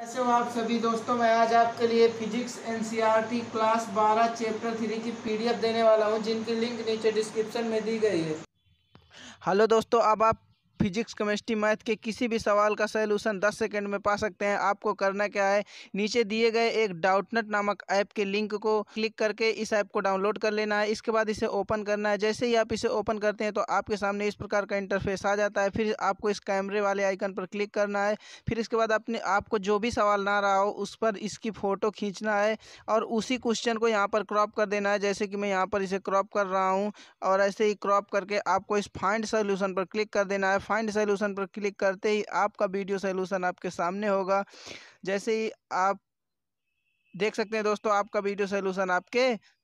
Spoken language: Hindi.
कैसे हो आप सभी दोस्तों मैं आज आपके लिए physics NCERT class 12 chapter three की पीडीएफ देने वाला हूं जिनकी लिंक नीचे डिस्क्रिप्शन में दी गई है हेलो दोस्तों अब आप फिजिक्स केमिस्ट्री मैथ के किसी भी सवाल का सलूशन दस सेकेंड में पा सकते हैं आपको करना क्या है नीचे दिए गए एक डाउटनट नामक ऐप के लिंक को क्लिक करके इस ऐप को डाउनलोड कर लेना है इसके बाद इसे ओपन करना है जैसे ही आप इसे ओपन करते हैं तो आपके सामने इस प्रकार का इंटरफेस आ जाता है फिर आपको इस कैमरे वाले आइकन पर क्लिक करना है फिर इसके बाद अपने आपको जो भी सवाल ना रहा हो उस पर इसकी फ़ोटो खींचना है और उसी क्वेश्चन को यहाँ पर क्रॉप कर देना है जैसे कि मैं यहाँ पर इसे क्रॉप कर रहा हूँ और ऐसे ही क्रॉप करके आपको इस फाइंड सोल्यूशन पर क्लिक कर देना है फाइंड सॉल्यूशन पर क्लिक करते ही आपका वीडियो सोल्यूशन आपके सामने होगा जैसे ही आप देख सकते हैं दोस्तों आपका वीडियो सोल्यूशन आपके